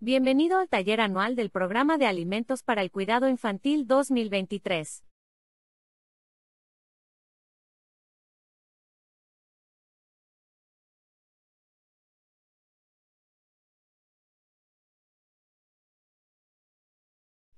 Bienvenido al taller anual del Programa de Alimentos para el Cuidado Infantil 2023.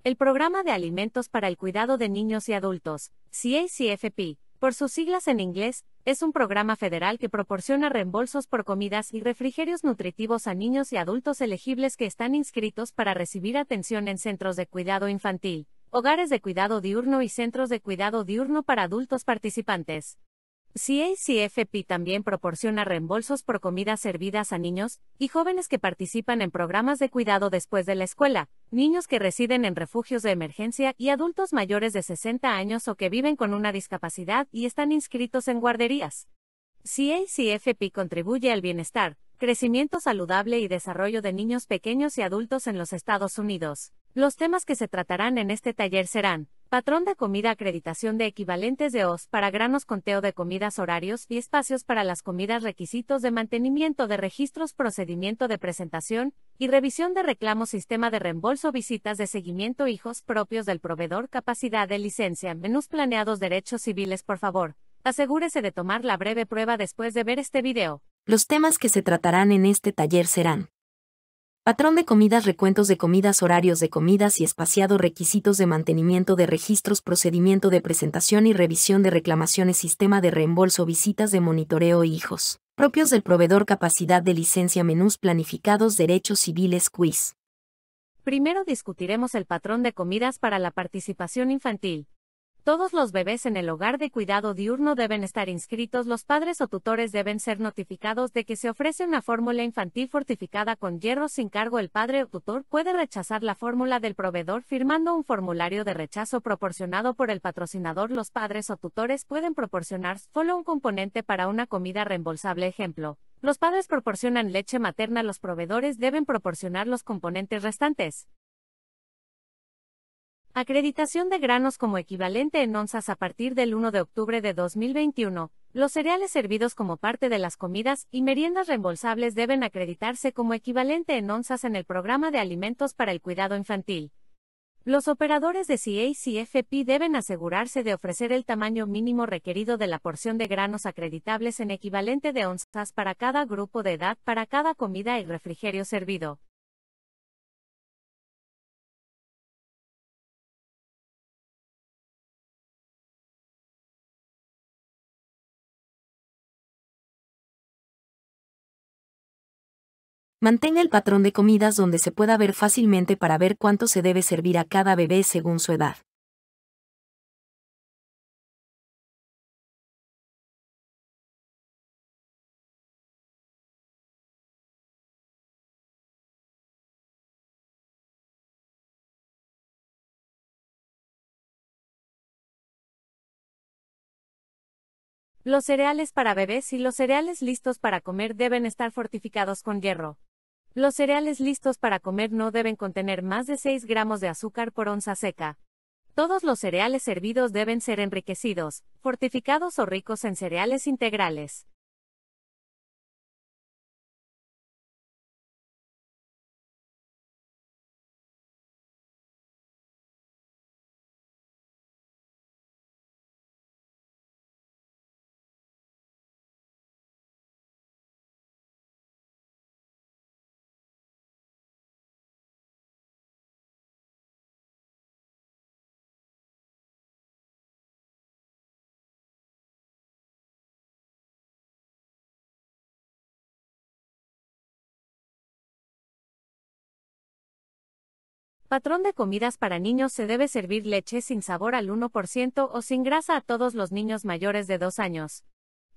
El Programa de Alimentos para el Cuidado de Niños y Adultos, CACFP, por sus siglas en inglés, es un programa federal que proporciona reembolsos por comidas y refrigerios nutritivos a niños y adultos elegibles que están inscritos para recibir atención en centros de cuidado infantil, hogares de cuidado diurno y centros de cuidado diurno para adultos participantes. CACFP también proporciona reembolsos por comidas servidas a niños y jóvenes que participan en programas de cuidado después de la escuela, niños que residen en refugios de emergencia y adultos mayores de 60 años o que viven con una discapacidad y están inscritos en guarderías. CACFP contribuye al bienestar, crecimiento saludable y desarrollo de niños pequeños y adultos en los Estados Unidos. Los temas que se tratarán en este taller serán Patrón de comida acreditación de equivalentes de OS para granos conteo de comidas horarios y espacios para las comidas requisitos de mantenimiento de registros procedimiento de presentación y revisión de reclamos sistema de reembolso visitas de seguimiento hijos propios del proveedor capacidad de licencia menús planeados derechos civiles por favor. Asegúrese de tomar la breve prueba después de ver este video. Los temas que se tratarán en este taller serán Patrón de comidas, recuentos de comidas, horarios de comidas y espaciado, requisitos de mantenimiento de registros, procedimiento de presentación y revisión de reclamaciones, sistema de reembolso, visitas de monitoreo hijos, propios del proveedor, capacidad de licencia, menús planificados, derechos civiles, quiz. Primero discutiremos el patrón de comidas para la participación infantil todos los bebés en el hogar de cuidado diurno deben estar inscritos, los padres o tutores deben ser notificados de que se ofrece una fórmula infantil fortificada con hierro sin cargo. El padre o tutor puede rechazar la fórmula del proveedor firmando un formulario de rechazo proporcionado por el patrocinador. Los padres o tutores pueden proporcionar solo un componente para una comida reembolsable. Ejemplo, los padres proporcionan leche materna, los proveedores deben proporcionar los componentes restantes. Acreditación de granos como equivalente en onzas a partir del 1 de octubre de 2021. Los cereales servidos como parte de las comidas y meriendas reembolsables deben acreditarse como equivalente en onzas en el programa de alimentos para el cuidado infantil. Los operadores de CACFP deben asegurarse de ofrecer el tamaño mínimo requerido de la porción de granos acreditables en equivalente de onzas para cada grupo de edad para cada comida y refrigerio servido. Mantenga el patrón de comidas donde se pueda ver fácilmente para ver cuánto se debe servir a cada bebé según su edad. Los cereales para bebés y los cereales listos para comer deben estar fortificados con hierro. Los cereales listos para comer no deben contener más de 6 gramos de azúcar por onza seca. Todos los cereales servidos deben ser enriquecidos, fortificados o ricos en cereales integrales. Patrón de comidas para niños se debe servir leche sin sabor al 1% o sin grasa a todos los niños mayores de 2 años.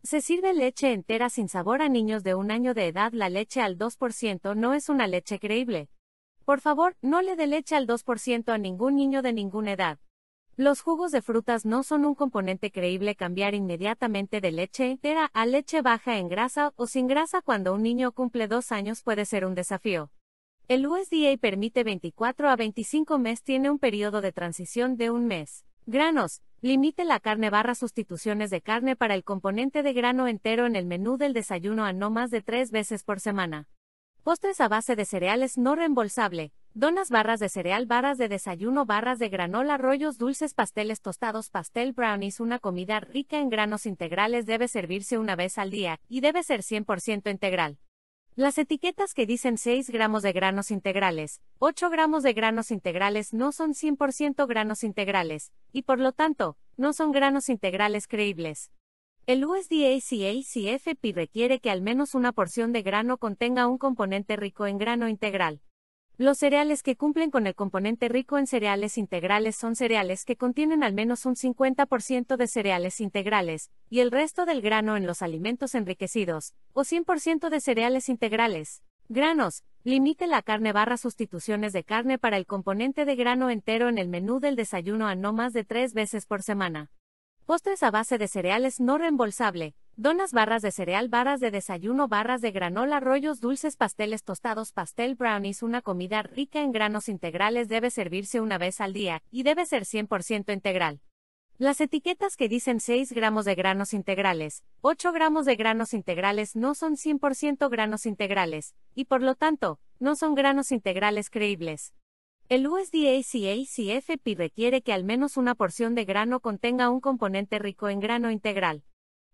Se sirve leche entera sin sabor a niños de un año de edad. La leche al 2% no es una leche creíble. Por favor, no le dé leche al 2% a ningún niño de ninguna edad. Los jugos de frutas no son un componente creíble cambiar inmediatamente de leche entera a leche baja en grasa o sin grasa cuando un niño cumple dos años puede ser un desafío. El USDA permite 24 a 25 mes tiene un periodo de transición de un mes. Granos. Limite la carne barra sustituciones de carne para el componente de grano entero en el menú del desayuno a no más de tres veces por semana. Postres a base de cereales no reembolsable. Donas barras de cereal, barras de desayuno, barras de granola, rollos dulces, pasteles tostados, pastel brownies. Una comida rica en granos integrales debe servirse una vez al día y debe ser 100% integral. Las etiquetas que dicen 6 gramos de granos integrales, 8 gramos de granos integrales no son 100% granos integrales, y por lo tanto, no son granos integrales creíbles. El USDA CACFP requiere que al menos una porción de grano contenga un componente rico en grano integral. Los cereales que cumplen con el componente rico en cereales integrales son cereales que contienen al menos un 50% de cereales integrales, y el resto del grano en los alimentos enriquecidos, o 100% de cereales integrales. Granos. Limite la carne barra sustituciones de carne para el componente de grano entero en el menú del desayuno a no más de tres veces por semana. Postres a base de cereales no reembolsable. Donas barras de cereal, barras de desayuno, barras de granola, rollos dulces, pasteles tostados, pastel brownies, una comida rica en granos integrales debe servirse una vez al día, y debe ser 100% integral. Las etiquetas que dicen 6 gramos de granos integrales, 8 gramos de granos integrales no son 100% granos integrales, y por lo tanto, no son granos integrales creíbles. El USDA requiere que al menos una porción de grano contenga un componente rico en grano integral.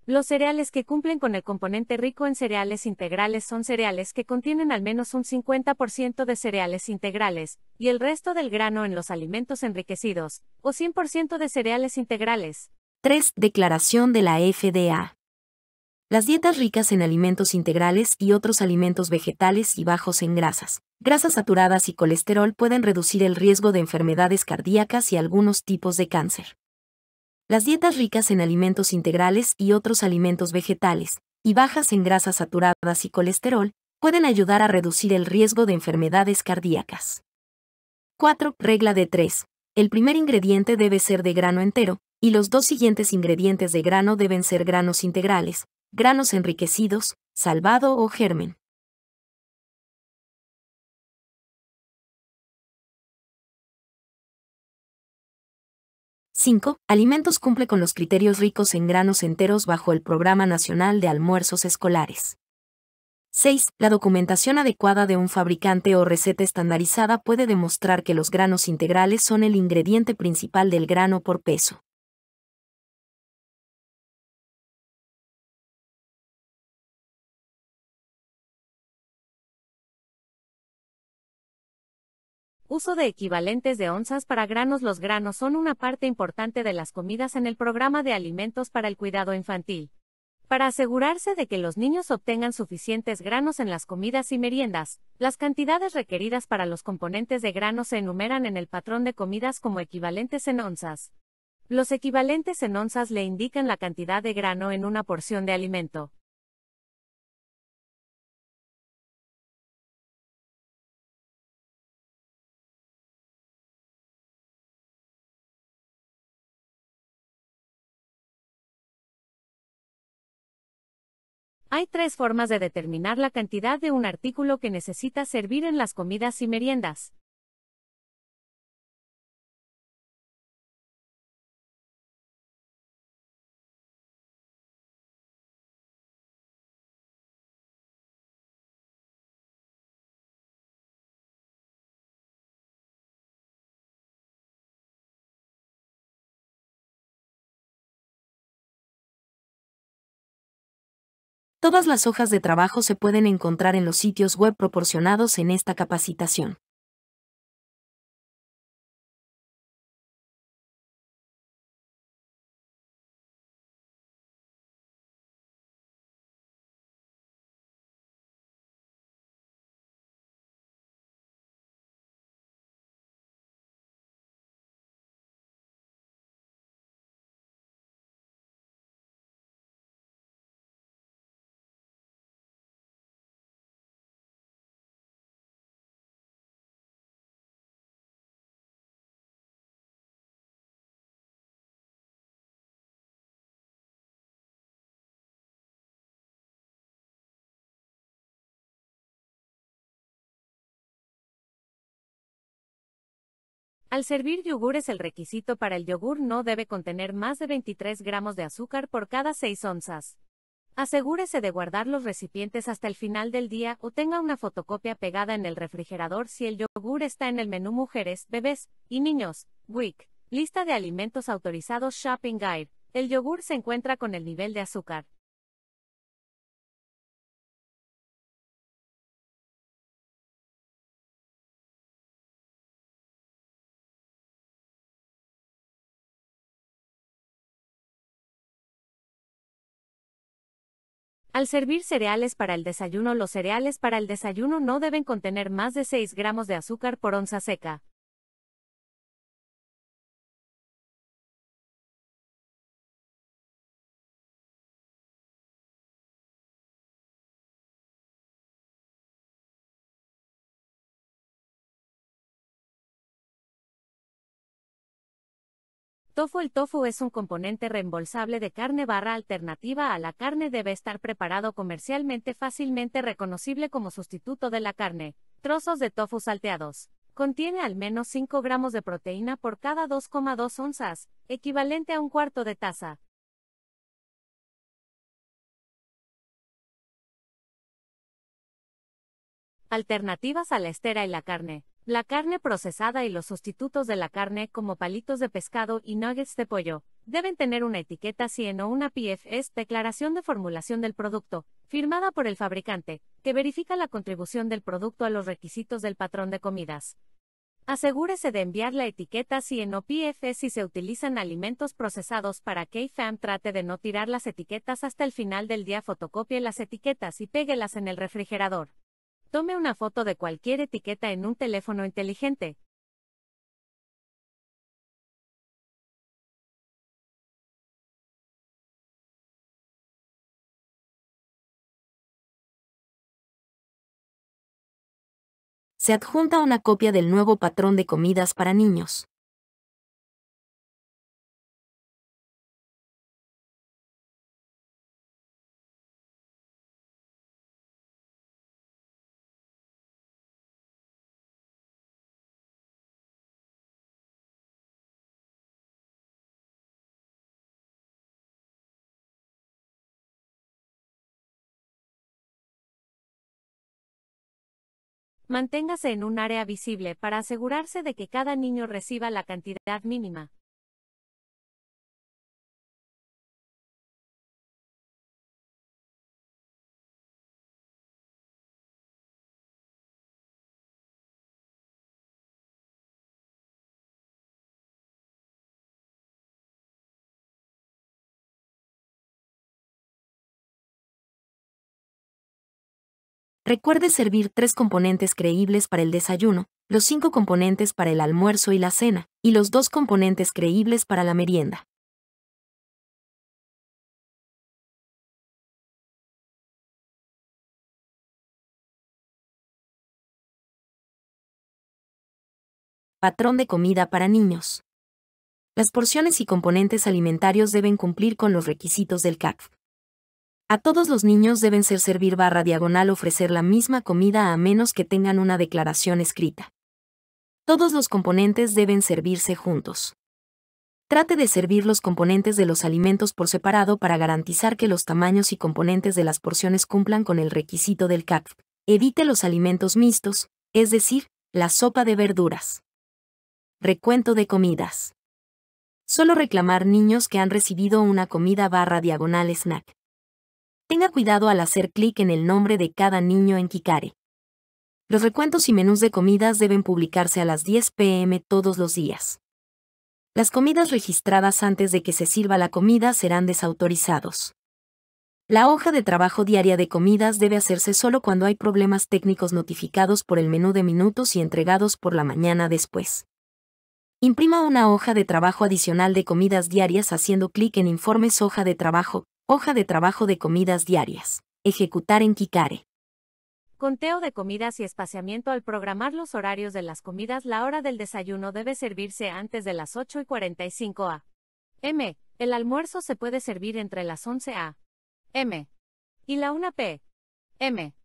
Los cereales que cumplen con el componente rico en cereales integrales son cereales que contienen al menos un 50% de cereales integrales, y el resto del grano en los alimentos enriquecidos, o 100% de cereales integrales. 3. Declaración de la FDA. Las dietas ricas en alimentos integrales y otros alimentos vegetales y bajos en grasas, grasas saturadas y colesterol pueden reducir el riesgo de enfermedades cardíacas y algunos tipos de cáncer. Las dietas ricas en alimentos integrales y otros alimentos vegetales, y bajas en grasas saturadas y colesterol, pueden ayudar a reducir el riesgo de enfermedades cardíacas. 4. Regla de 3. El primer ingrediente debe ser de grano entero, y los dos siguientes ingredientes de grano deben ser granos integrales, granos enriquecidos, salvado o germen. 5. Alimentos cumple con los criterios ricos en granos enteros bajo el Programa Nacional de Almuerzos Escolares. 6. La documentación adecuada de un fabricante o receta estandarizada puede demostrar que los granos integrales son el ingrediente principal del grano por peso. Uso de equivalentes de onzas para granos. Los granos son una parte importante de las comidas en el programa de alimentos para el cuidado infantil. Para asegurarse de que los niños obtengan suficientes granos en las comidas y meriendas, las cantidades requeridas para los componentes de grano se enumeran en el patrón de comidas como equivalentes en onzas. Los equivalentes en onzas le indican la cantidad de grano en una porción de alimento. Hay tres formas de determinar la cantidad de un artículo que necesita servir en las comidas y meriendas. Todas las hojas de trabajo se pueden encontrar en los sitios web proporcionados en esta capacitación. Al servir yogur es el requisito para el yogur no debe contener más de 23 gramos de azúcar por cada 6 onzas. Asegúrese de guardar los recipientes hasta el final del día o tenga una fotocopia pegada en el refrigerador si el yogur está en el menú Mujeres, Bebés y Niños, WIC. Lista de alimentos autorizados Shopping Guide. El yogur se encuentra con el nivel de azúcar, Al servir cereales para el desayuno, los cereales para el desayuno no deben contener más de 6 gramos de azúcar por onza seca. tofu El tofu es un componente reembolsable de carne barra alternativa a la carne. Debe estar preparado comercialmente fácilmente reconocible como sustituto de la carne. Trozos de tofu salteados. Contiene al menos 5 gramos de proteína por cada 2,2 onzas, equivalente a un cuarto de taza. Alternativas a la estera y la carne. La carne procesada y los sustitutos de la carne como palitos de pescado y nuggets de pollo deben tener una etiqueta 100 o una PFS declaración de formulación del producto, firmada por el fabricante, que verifica la contribución del producto a los requisitos del patrón de comidas. Asegúrese de enviar la etiqueta CIEN o PFS si se utilizan alimentos procesados para que IFAM trate de no tirar las etiquetas hasta el final del día fotocopie las etiquetas y péguelas en el refrigerador. Tome una foto de cualquier etiqueta en un teléfono inteligente. Se adjunta una copia del nuevo patrón de comidas para niños. Manténgase en un área visible para asegurarse de que cada niño reciba la cantidad mínima. Recuerde servir tres componentes creíbles para el desayuno, los cinco componentes para el almuerzo y la cena, y los dos componentes creíbles para la merienda. Patrón de comida para niños. Las porciones y componentes alimentarios deben cumplir con los requisitos del CAF. A todos los niños deben ser servir barra diagonal ofrecer la misma comida a menos que tengan una declaración escrita. Todos los componentes deben servirse juntos. Trate de servir los componentes de los alimentos por separado para garantizar que los tamaños y componentes de las porciones cumplan con el requisito del CAPF. Evite los alimentos mixtos, es decir, la sopa de verduras. Recuento de comidas. Solo reclamar niños que han recibido una comida barra diagonal snack. Tenga cuidado al hacer clic en el nombre de cada niño en Kikare. Los recuentos y menús de comidas deben publicarse a las 10 pm todos los días. Las comidas registradas antes de que se sirva la comida serán desautorizados. La hoja de trabajo diaria de comidas debe hacerse solo cuando hay problemas técnicos notificados por el menú de minutos y entregados por la mañana después. Imprima una hoja de trabajo adicional de comidas diarias haciendo clic en Informes hoja de trabajo Hoja de trabajo de comidas diarias. Ejecutar en Kikare. Conteo de comidas y espaciamiento al programar los horarios de las comidas. La hora del desayuno debe servirse antes de las 8 y 45 a. M. El almuerzo se puede servir entre las 11 a. M. Y la 1 p. M.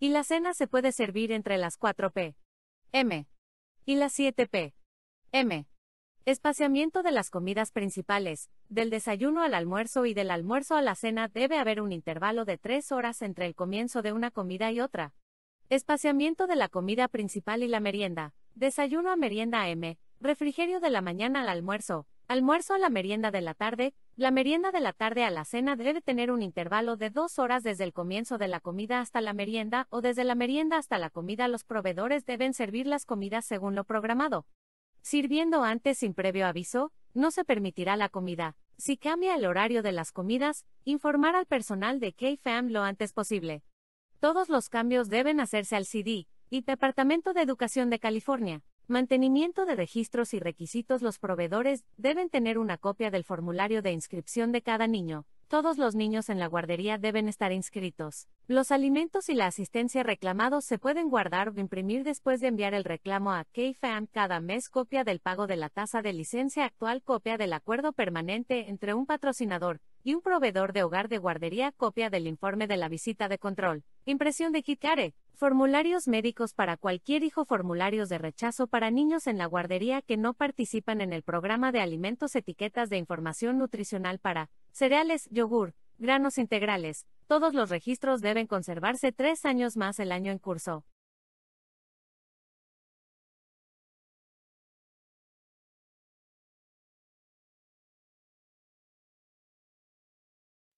Y la cena se puede servir entre las 4 p. M. Y las 7 p. M. Espaciamiento de las comidas principales, del desayuno al almuerzo y del almuerzo a la cena debe haber un intervalo de tres horas entre el comienzo de una comida y otra. Espaciamiento de la comida principal y la merienda, desayuno a merienda M, refrigerio de la mañana al almuerzo, almuerzo a la merienda de la tarde, la merienda de la tarde a la cena debe tener un intervalo de dos horas desde el comienzo de la comida hasta la merienda o desde la merienda hasta la comida. Los proveedores deben servir las comidas según lo programado. Sirviendo antes sin previo aviso, no se permitirá la comida. Si cambia el horario de las comidas, informar al personal de KFAM lo antes posible. Todos los cambios deben hacerse al CD y Departamento de Educación de California. Mantenimiento de registros y requisitos. Los proveedores deben tener una copia del formulario de inscripción de cada niño, todos los niños en la guardería deben estar inscritos. Los alimentos y la asistencia reclamados se pueden guardar o imprimir después de enviar el reclamo a KFAM cada mes copia del pago de la tasa de licencia actual copia del acuerdo permanente entre un patrocinador y un proveedor de hogar de guardería copia del informe de la visita de control, impresión de kit formularios médicos para cualquier hijo, formularios de rechazo para niños en la guardería que no participan en el programa de alimentos, etiquetas de información nutricional para cereales, yogur, granos integrales, todos los registros deben conservarse tres años más el año en curso.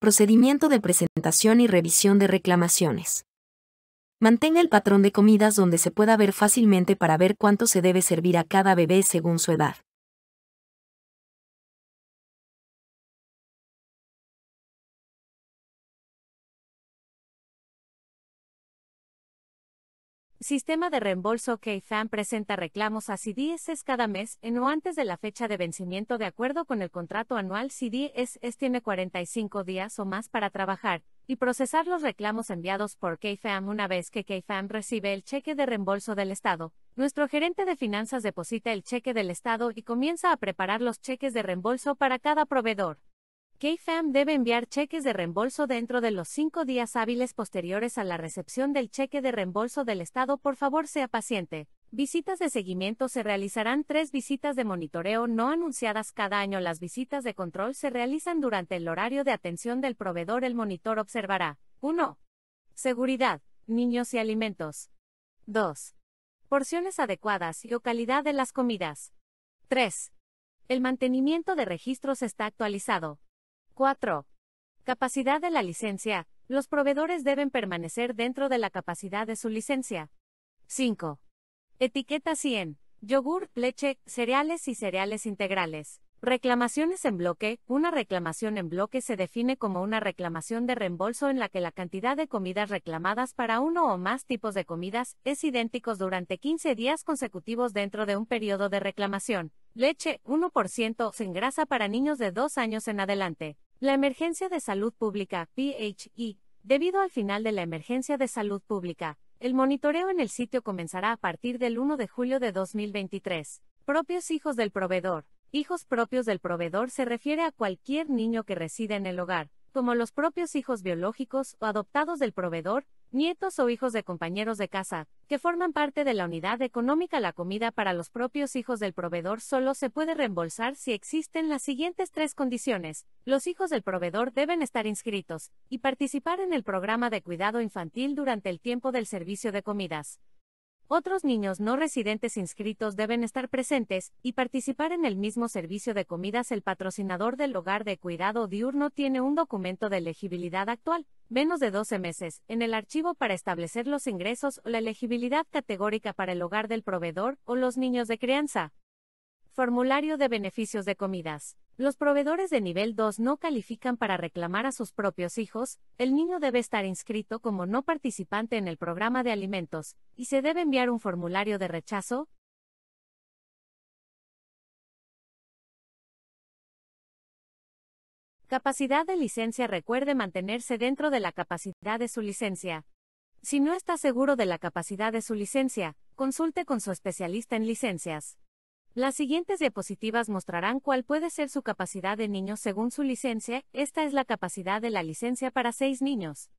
Procedimiento de presentación y revisión de reclamaciones. Mantenga el patrón de comidas donde se pueda ver fácilmente para ver cuánto se debe servir a cada bebé según su edad. Sistema de reembolso KFAM presenta reclamos a CDSS cada mes en o antes de la fecha de vencimiento de acuerdo con el contrato anual CDSS tiene 45 días o más para trabajar y procesar los reclamos enviados por KFAM una vez que KFAM recibe el cheque de reembolso del Estado. Nuestro gerente de finanzas deposita el cheque del Estado y comienza a preparar los cheques de reembolso para cada proveedor. KFAM debe enviar cheques de reembolso dentro de los cinco días hábiles posteriores a la recepción del cheque de reembolso del Estado. Por favor, sea paciente. Visitas de seguimiento se realizarán tres visitas de monitoreo no anunciadas cada año. Las visitas de control se realizan durante el horario de atención del proveedor. El monitor observará 1. Seguridad, niños y alimentos. 2. Porciones adecuadas y o calidad de las comidas. 3. El mantenimiento de registros está actualizado. 4. Capacidad de la licencia. Los proveedores deben permanecer dentro de la capacidad de su licencia. 5. Etiqueta 100. Yogur, leche, cereales y cereales integrales. Reclamaciones en bloque. Una reclamación en bloque se define como una reclamación de reembolso en la que la cantidad de comidas reclamadas para uno o más tipos de comidas es idénticos durante 15 días consecutivos dentro de un periodo de reclamación. Leche, 1%, se engrasa para niños de 2 años en adelante. La emergencia de salud pública, PHE, debido al final de la emergencia de salud pública, el monitoreo en el sitio comenzará a partir del 1 de julio de 2023. Propios hijos del proveedor. Hijos propios del proveedor se refiere a cualquier niño que reside en el hogar, como los propios hijos biológicos o adoptados del proveedor, nietos o hijos de compañeros de casa, que forman parte de la unidad económica. La comida para los propios hijos del proveedor solo se puede reembolsar si existen las siguientes tres condiciones. Los hijos del proveedor deben estar inscritos y participar en el programa de cuidado infantil durante el tiempo del servicio de comidas. Otros niños no residentes inscritos deben estar presentes y participar en el mismo servicio de comidas. El patrocinador del hogar de cuidado diurno tiene un documento de elegibilidad actual, menos de 12 meses, en el archivo para establecer los ingresos o la elegibilidad categórica para el hogar del proveedor o los niños de crianza. Formulario de beneficios de comidas. Los proveedores de nivel 2 no califican para reclamar a sus propios hijos, el niño debe estar inscrito como no participante en el programa de alimentos, y se debe enviar un formulario de rechazo. Capacidad de licencia Recuerde mantenerse dentro de la capacidad de su licencia. Si no está seguro de la capacidad de su licencia, consulte con su especialista en licencias. Las siguientes diapositivas mostrarán cuál puede ser su capacidad de niños según su licencia. Esta es la capacidad de la licencia para seis niños.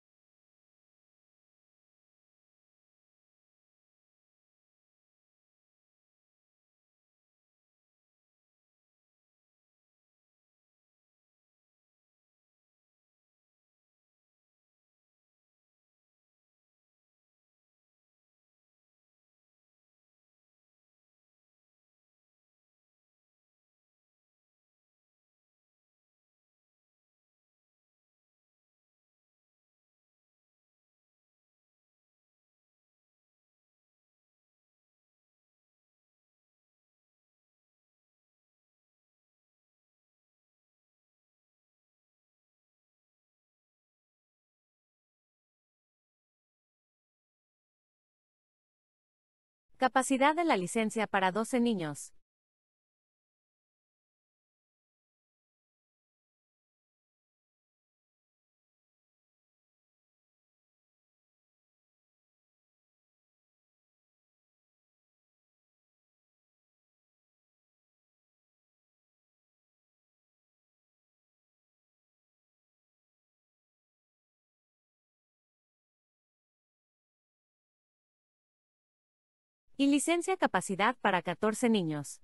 Capacidad de la licencia para 12 niños. y licencia capacidad para 14 niños.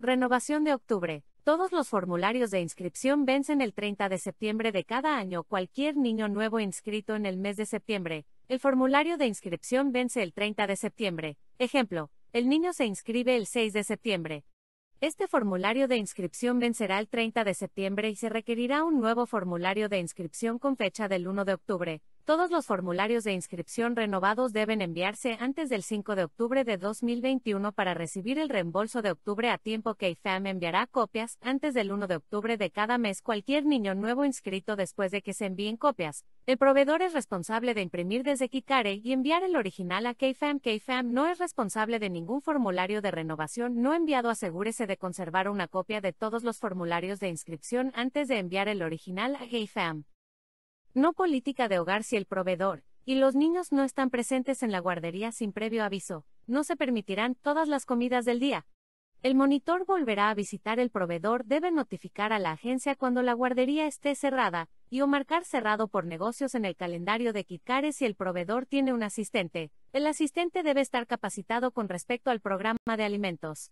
Renovación de octubre. Todos los formularios de inscripción vencen el 30 de septiembre de cada año. Cualquier niño nuevo inscrito en el mes de septiembre. El formulario de inscripción vence el 30 de septiembre. Ejemplo, el niño se inscribe el 6 de septiembre. Este formulario de inscripción vencerá el 30 de septiembre y se requerirá un nuevo formulario de inscripción con fecha del 1 de octubre. Todos los formularios de inscripción renovados deben enviarse antes del 5 de octubre de 2021 para recibir el reembolso de octubre a tiempo que IFAM enviará copias antes del 1 de octubre de cada mes cualquier niño nuevo inscrito después de que se envíen copias. El proveedor es responsable de imprimir desde Kikare y enviar el original a KFAM. KFAM no es responsable de ningún formulario de renovación no enviado. Asegúrese de conservar una copia de todos los formularios de inscripción antes de enviar el original a KFAM. No política de hogar si el proveedor y los niños no están presentes en la guardería sin previo aviso, no se permitirán todas las comidas del día. El monitor volverá a visitar el proveedor, debe notificar a la agencia cuando la guardería esté cerrada, y o marcar cerrado por negocios en el calendario de KitKare si el proveedor tiene un asistente. El asistente debe estar capacitado con respecto al programa de alimentos.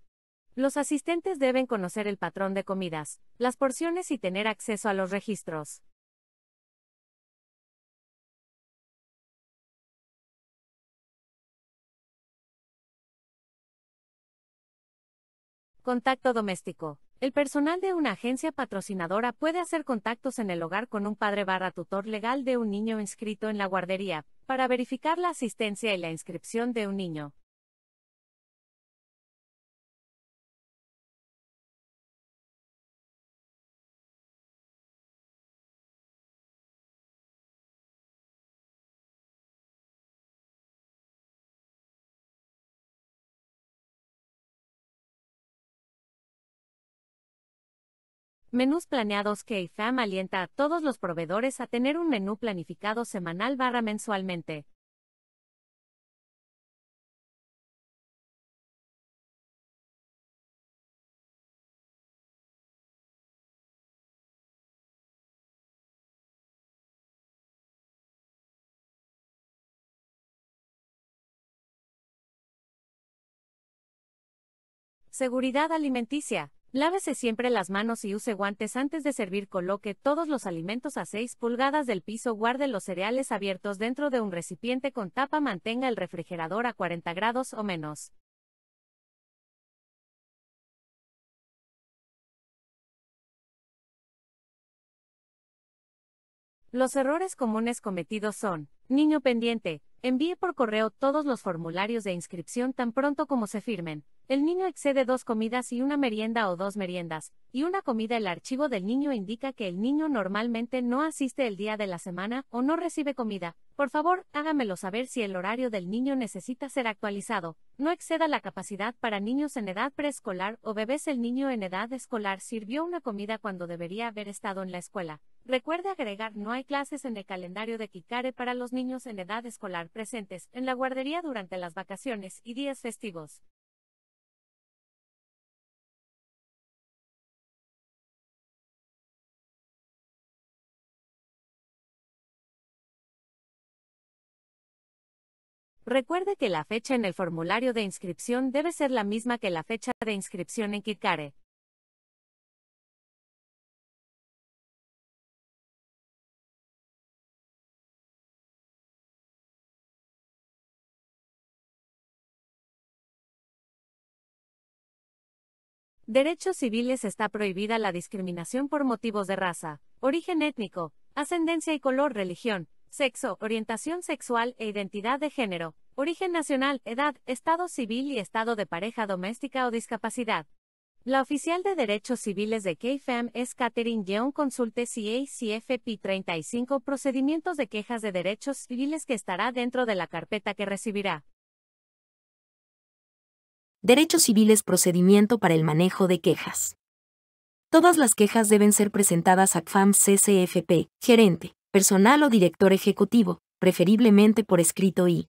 Los asistentes deben conocer el patrón de comidas, las porciones y tener acceso a los registros. Contacto doméstico. El personal de una agencia patrocinadora puede hacer contactos en el hogar con un padre barra tutor legal de un niño inscrito en la guardería, para verificar la asistencia y la inscripción de un niño. Menús planeados que IFAM alienta a todos los proveedores a tener un menú planificado semanal barra mensualmente. Seguridad alimenticia. Lávese siempre las manos y use guantes antes de servir. Coloque todos los alimentos a 6 pulgadas del piso. Guarde los cereales abiertos dentro de un recipiente con tapa. Mantenga el refrigerador a 40 grados o menos. Los errores comunes cometidos son, niño pendiente, envíe por correo todos los formularios de inscripción tan pronto como se firmen, el niño excede dos comidas y una merienda o dos meriendas, y una comida. El archivo del niño indica que el niño normalmente no asiste el día de la semana o no recibe comida. Por favor, hágamelo saber si el horario del niño necesita ser actualizado. No exceda la capacidad para niños en edad preescolar o bebés. El niño en edad escolar sirvió una comida cuando debería haber estado en la escuela. Recuerde agregar no hay clases en el calendario de Kikare para los niños en edad escolar presentes en la guardería durante las vacaciones y días festivos. Recuerde que la fecha en el formulario de inscripción debe ser la misma que la fecha de inscripción en KitKare. Derechos civiles está prohibida la discriminación por motivos de raza, origen étnico, ascendencia y color, religión, sexo, orientación sexual e identidad de género, origen nacional, edad, estado civil y estado de pareja doméstica o discapacidad. La oficial de Derechos Civiles de KFAM es Catherine Young Consulte CACFP 35 Procedimientos de quejas de derechos civiles que estará dentro de la carpeta que recibirá. Derechos Civiles Procedimiento para el manejo de quejas. Todas las quejas deben ser presentadas a CFAM CCFP, gerente, personal o director ejecutivo, preferiblemente por escrito y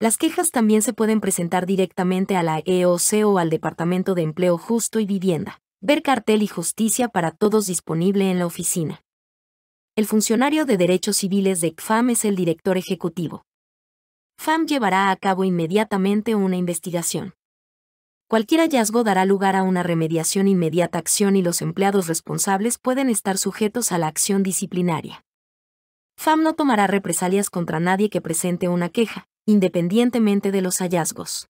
las quejas también se pueden presentar directamente a la EOC o al Departamento de Empleo Justo y Vivienda. Ver cartel y justicia para todos disponible en la oficina. El funcionario de derechos civiles de CFAM es el director ejecutivo. FAM llevará a cabo inmediatamente una investigación. Cualquier hallazgo dará lugar a una remediación inmediata acción y los empleados responsables pueden estar sujetos a la acción disciplinaria. FAM no tomará represalias contra nadie que presente una queja, independientemente de los hallazgos.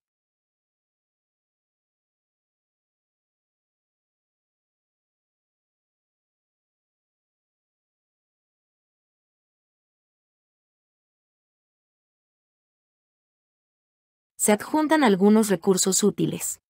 se adjuntan algunos recursos útiles.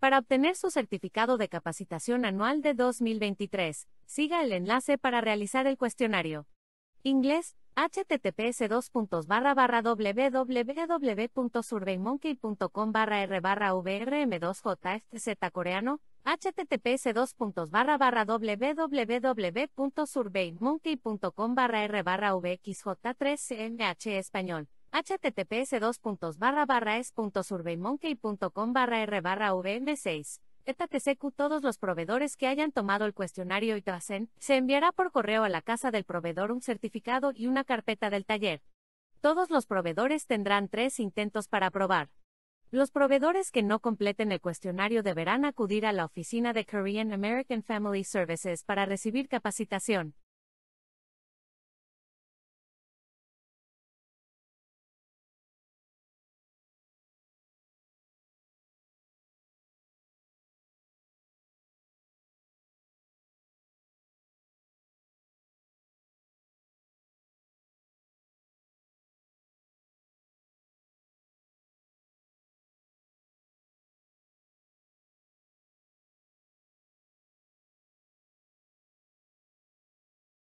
Para obtener su certificado de capacitación anual de 2023, siga el enlace para realizar el cuestionario. Inglés, https www.surveymonkey.com r vrm 2 jfz coreano, https www.surveymonkey.com r vxj 3 cmh español https 2 barra r barra vm6 ETATCQ todos los proveedores que hayan tomado el cuestionario y tracen se enviará por correo a la casa del proveedor un certificado y una carpeta del taller. Todos los proveedores tendrán tres intentos para aprobar. Los proveedores que no completen el cuestionario deberán acudir a la oficina de Korean American Family Services para recibir capacitación.